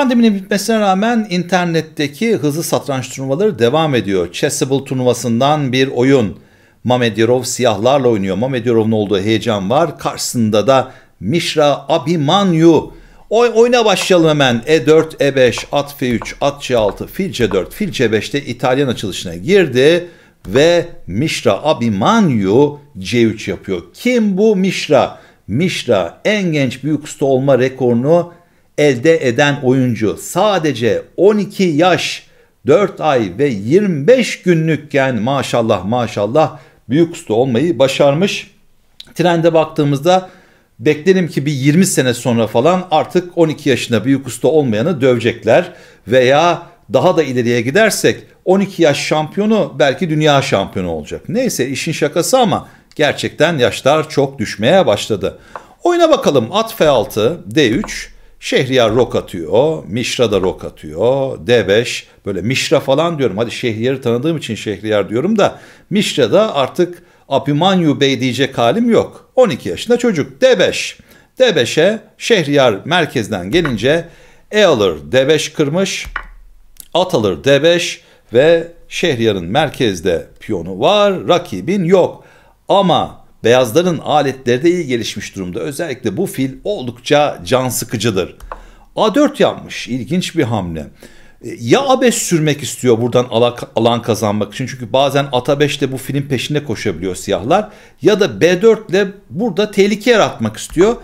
Pandeminin bitmesine rağmen internetteki hızlı satranç turnuvaları devam ediyor. Chessable turnuvasından bir oyun. Mamedyarov siyahlarla oynuyor. Mamedyarov'un olduğu heyecan var. Karşısında da Mişra Abimanyu. Oy, oyuna başlayalım hemen. E4, E5, at F3, at C6, fil C4, fil C5'te İtalyan açılışına girdi. Ve Mişra Abimanyu C3 yapıyor. Kim bu Mişra? Mişra en genç büyük usta olma rekorunu elde eden oyuncu sadece 12 yaş 4 ay ve 25 günlükken maşallah maşallah büyük usta olmayı başarmış. Trende baktığımızda beklerim ki bir 20 sene sonra falan artık 12 yaşında büyük usta olmayanı dövecekler veya daha da ileriye gidersek 12 yaş şampiyonu belki dünya şampiyonu olacak. Neyse işin şakası ama gerçekten yaşlar çok düşmeye başladı. Oyuna bakalım at F6, D3, Şehriyar rok atıyor, Mişra da rok atıyor, D5 böyle Mişra falan diyorum. Hadi Şehriyar'ı tanıdığım için Şehriyar diyorum da Mişra da artık Abimanyu Bey diyecek halim yok. 12 yaşında çocuk D5. D5'e Şehriyar merkezden gelince E alır D5 kırmış, at alır D5 ve Şehriyar'ın merkezde piyonu var, rakibin yok. Ama Beyazların aletleri de iyi gelişmiş durumda. Özellikle bu fil oldukça can sıkıcıdır. A4 yapmış. İlginç bir hamle. Ya A5 sürmek istiyor buradan alan kazanmak için. Çünkü bazen at A5 de bu filin peşinde koşabiliyor siyahlar. Ya da B4 ile burada tehlike yaratmak istiyor.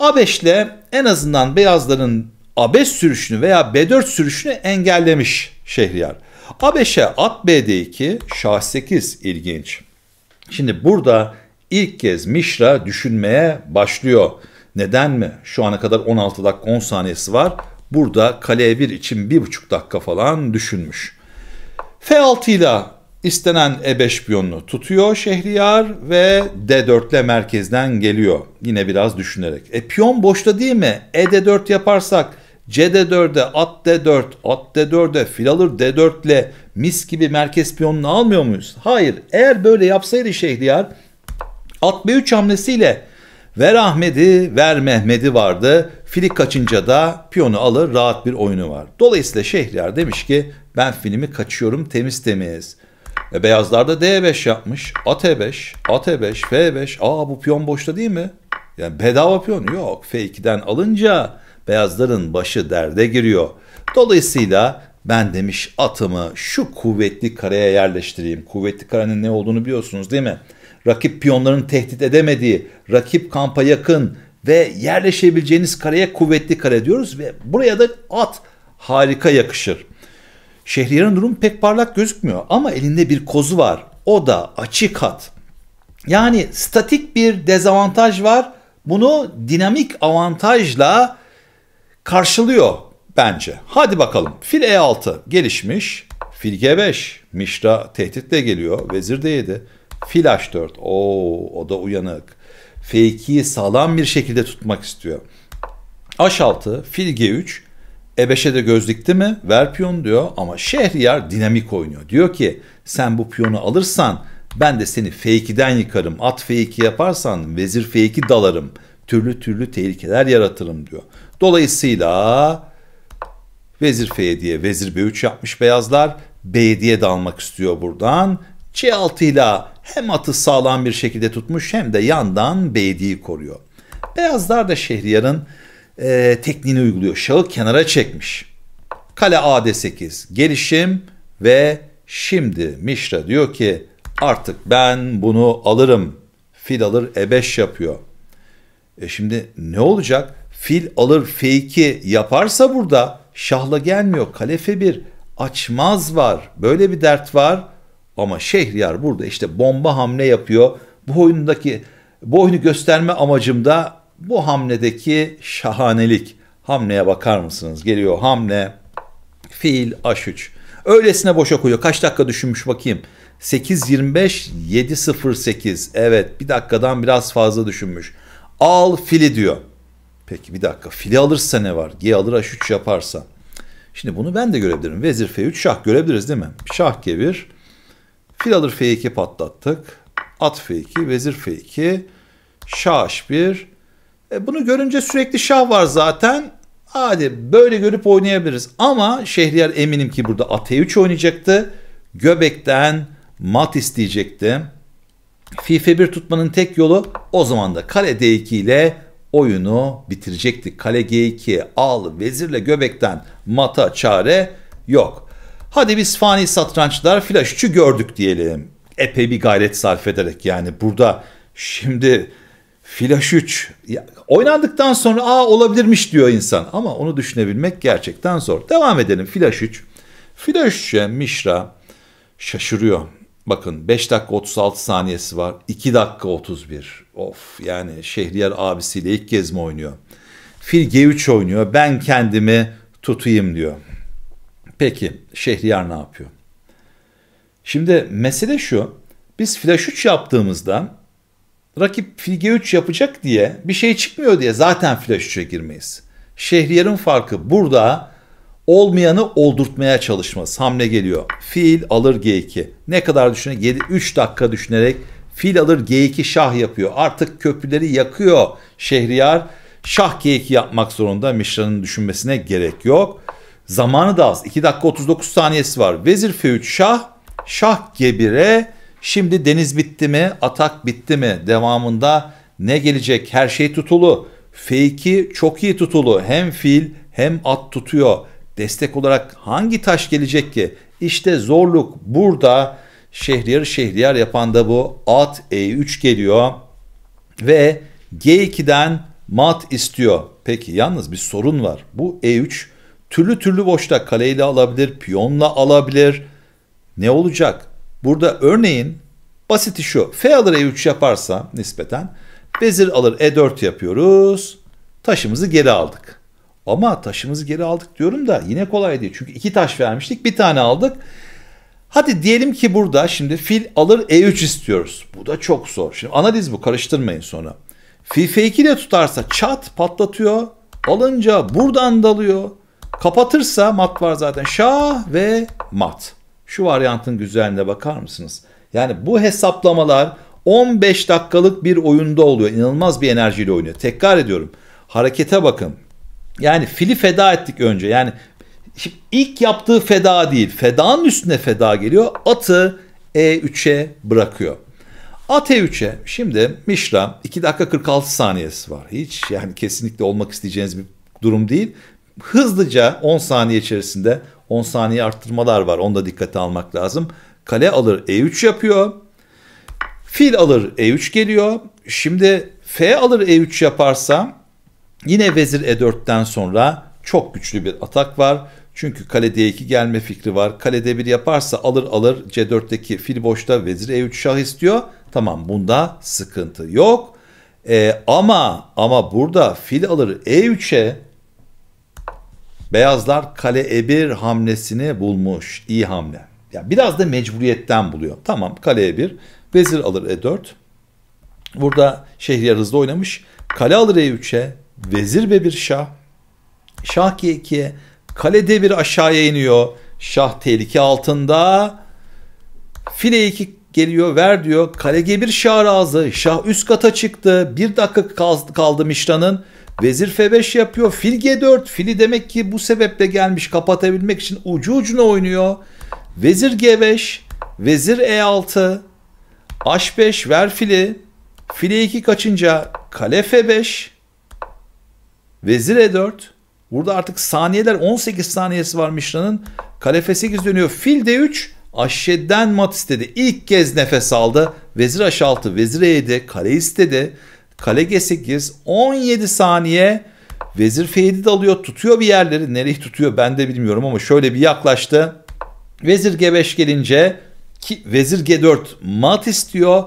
A5 ile en azından beyazların A5 sürüşünü veya B4 sürüşünü engellemiş Şehriyar. A5'e at bd 2 şah 8 ilginç. Şimdi burada İlk kez Mişra düşünmeye başlıyor. Neden mi? Şu ana kadar 16 dakika 10 saniyesi var. Burada kaleye 1 için 1,5 dakika falan düşünmüş. F6 ile istenen E5 piyonunu tutuyor Şehriyar ve D4 ile merkezden geliyor. Yine biraz düşünerek. E piyon boşta değil mi? E D4 yaparsak CD4'e, at D4, at D4'e, fil alır D4 ile mis gibi merkez piyonunu almıyor muyuz? Hayır. Eğer böyle yapsaydı Şehriyar 63 hamlesiyle ver Ahmet'i ver Mehmet'i vardı. Filik kaçınca da piyonu alır rahat bir oyunu var. Dolayısıyla Şehriyar demiş ki ben filmi kaçıyorum temiz temiz. E, beyazlar da D5 yapmış. At E5, at E5, F5. Aa bu piyon boşta değil mi? Yani bedava piyon yok. F2'den alınca beyazların başı derde giriyor. Dolayısıyla ben demiş atımı şu kuvvetli kareye yerleştireyim. Kuvvetli karenin ne olduğunu biliyorsunuz değil mi? rakip piyonların tehdit edemediği, rakip kampa yakın ve yerleşebileceğiniz kareye kuvvetli kare diyoruz ve buraya da at harika yakışır. Şehriyar'ın durum pek parlak gözükmüyor ama elinde bir kozu var. O da açık hat. Yani statik bir dezavantaj var. Bunu dinamik avantajla karşılıyor bence. Hadi bakalım. Fil E6 gelişmiş. Fil G5. Mişra tehditle geliyor. Vezir D7. Fil H4. Oo, o da uyanık. F2'yi sağlam bir şekilde tutmak istiyor. H6, fil G3, E5'e de göz dikti mi? Ver piyon diyor ama Şehriyar dinamik oynuyor. Diyor ki sen bu piyonu alırsan ben de seni F2'den yıkarım. At F2 yaparsan vezir F2 dalarım. Türlü türlü tehlikeler yaratırım diyor. Dolayısıyla vezir F7'ye vezir B3 yapmış beyazlar. B7'ye dalmak istiyor buradan. C6 ile hem atı sağlam bir şekilde tutmuş hem de yandan beydiği koruyor. Beyazlar da Şehriyar'ın e, tekniğini uyguluyor. Şahı kenara çekmiş. Kale AD8 gelişim ve şimdi Mişra diyor ki artık ben bunu alırım. Fil alır E5 yapıyor. E şimdi ne olacak? Fil alır F2 yaparsa burada şahla gelmiyor. Kale F1 açmaz var. Böyle bir dert var. Ama Şehriyar burada işte bomba hamle yapıyor. Bu oyundaki bu oyunu gösterme amacımda bu hamledeki şahanelik. Hamleye bakar mısınız? Geliyor hamle. Fiil H3. Öylesine boşa koyuyor. Kaç dakika düşünmüş bakayım. 8.25 7.08. Evet bir dakikadan biraz fazla düşünmüş. Al fili diyor. Peki bir dakika fili alırsa ne var? G alır H3 yaparsa. Şimdi bunu ben de görebilirim. Vezir F3 şah görebiliriz değil mi? Şah G1 Fil alır F2 patlattık. At F2, vezir F2, şah H1. E bunu görünce sürekli şah var zaten. Hadi böyle görüp oynayabiliriz. Ama Şehriyar eminim ki burada at E3 oynayacaktı. Göbekten mat isteyecekti. Fife 1 tutmanın tek yolu o zaman da kale D2 ile oyunu bitirecekti. Kale G2, al, vezirle göbekten mata çare yok. Hadi biz fani satrançlar flash gördük diyelim. Epey bir gayret sarf ederek yani burada şimdi flash 3 ya, oynandıktan sonra a olabilirmiş diyor insan. Ama onu düşünebilmek gerçekten zor. Devam edelim flash 3. Flash 3'e Mişra şaşırıyor. Bakın 5 dakika 36 saniyesi var. 2 dakika 31. Of yani Şehriyar abisiyle ilk kez mi oynuyor? Fil G3 oynuyor. Ben kendimi tutayım diyor. Peki Şehriyar ne yapıyor? Şimdi mesele şu. Biz flash 3 yaptığımızda rakip filge 3 yapacak diye bir şey çıkmıyor diye zaten flash 3'e girmeyiz. Şehriyar'ın farkı burada olmayanı oldurtmaya çalışması. Hamle geliyor. Fil alır G2. Ne kadar düşüne? 7 3 dakika düşünerek fil alır G2 şah yapıyor. Artık köprüleri yakıyor Şehriyar. Şah G2 yapmak zorunda Mişra'nın düşünmesine gerek yok. Zamanı da az. 2 dakika 39 saniyesi var. Vezir F3 şah. Şah Gebire, Şimdi deniz bitti mi? Atak bitti mi? Devamında ne gelecek? Her şey tutulu. F2 çok iyi tutulu. Hem fil hem at tutuyor. Destek olarak hangi taş gelecek ki? İşte zorluk burada şehriyar şehriyar yapan da bu. At E3 geliyor ve G2'den mat istiyor. Peki yalnız bir sorun var. Bu E3 Türlü türlü boşta kaleyle alabilir, piyonla alabilir. Ne olacak? Burada örneğin basiti şu. F alır E3 yaparsa nispeten vezir alır E4 yapıyoruz. Taşımızı geri aldık. Ama taşımızı geri aldık diyorum da yine kolay değil. Çünkü iki taş vermiştik bir tane aldık. Hadi diyelim ki burada şimdi fil alır E3 istiyoruz. Bu da çok zor. Şimdi analiz bu karıştırmayın sonra. Fil F2 ile tutarsa çat patlatıyor. Alınca buradan dalıyor. Kapatırsa mat var zaten. Şah ve mat. Şu varyantın güzelliğine bakar mısınız? Yani bu hesaplamalar 15 dakikalık bir oyunda oluyor. İnanılmaz bir enerjiyle oynuyor. Tekrar ediyorum. Harekete bakın. Yani fili feda ettik önce. Yani ilk yaptığı feda değil. Fedanın üstüne feda geliyor. Atı E3'e bırakıyor. At E3'e şimdi Mişra 2 dakika 46 saniyesi var. Hiç yani kesinlikle olmak isteyeceğiniz bir durum değil hızlıca 10 saniye içerisinde 10 saniye arttırmalar var. Onu da dikkate almak lazım. Kale alır E3 yapıyor. Fil alır E3 geliyor. Şimdi F alır E3 yaparsa yine vezir E4'ten sonra çok güçlü bir atak var. Çünkü kale D2 gelme fikri var. Kale D1 yaparsa alır alır C4'teki fil boşta vezir E3 şah istiyor. Tamam bunda sıkıntı yok. Ee, ama ama burada fil alır E3'e Beyazlar kale E1 hamlesini bulmuş. İyi hamle. Yani biraz da mecburiyetten buluyor. Tamam kale E1. Vezir alır E4. Burada Şehriyar hızlı oynamış. Kale alır E3'e. Vezir B1 şah. Şah G2'ye. Kale D1 aşağıya iniyor. Şah tehlike altında. File 2 geliyor ver diyor. Kale G1 şah razı. Şah üst kata çıktı. Bir dakika kaldı Mişra'nın. Vezir F5 yapıyor. Fil G4. Fili demek ki bu sebeple gelmiş kapatabilmek için ucu ucuna oynuyor. Vezir G5. Vezir E6. H5 ver fili. fili e 2 kaçınca kale F5. Vezir E4. Burada artık saniyeler 18 saniyesi var Mişra'nın. Kale F8 dönüyor. Fil D3. Aşşeden mat istedi. İlk kez nefes aldı. Vezir H6, Vezir E7, kale istedi. Kale G8 17 saniye Vezir F7 alıyor, tutuyor bir yerleri nereyi tutuyor ben de bilmiyorum ama şöyle bir yaklaştı. Vezir G5 gelince ki Vezir G4 mat istiyor.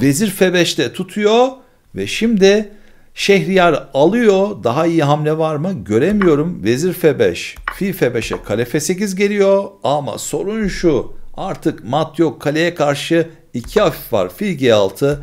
Vezir F5'te tutuyor ve şimdi Şehriyar alıyor. Daha iyi hamle var mı? Göremiyorum. Vezir F5, Fil F5'e kale F8 geliyor ama sorun şu. Artık mat yok. Kaleye karşı iki hafif var. Fil G6,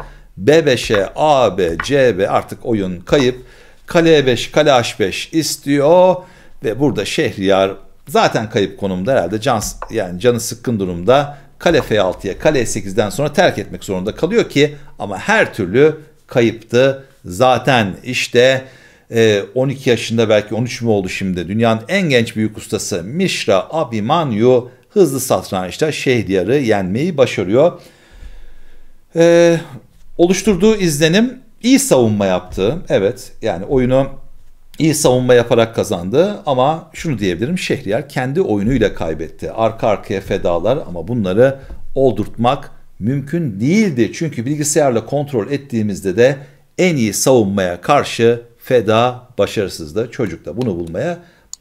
B5'e AB CB artık oyun kayıp. Kale 5 kale H5 istiyor ve burada Şehriyar zaten kayıp konumda herhalde can yani canı sıkkın durumda. Kale F6'ya kale E8'den sonra terk etmek zorunda kalıyor ki ama her türlü kayıptı. Zaten işte 12 e, yaşında belki 13 mü oldu şimdi dünyanın en genç büyük ustası Mişra Abimanyu hızlı satrançta Şehriyar'ı yenmeyi başarıyor. Ee, oluşturduğu izlenim iyi savunma yaptı. Evet yani oyunu iyi savunma yaparak kazandı ama şunu diyebilirim Şehriyar kendi oyunuyla kaybetti. Arka arkaya fedalar ama bunları oldurtmak mümkün değildi. Çünkü bilgisayarla kontrol ettiğimizde de en iyi savunmaya karşı feda başarısızdı. Çocuk da bunu bulmaya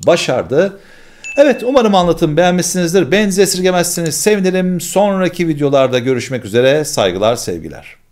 başardı. Evet umarım anlatım beğenmişsinizdir. Benzi esirgemezsiniz. Sevinirim. Sonraki videolarda görüşmek üzere. Saygılar, sevgiler.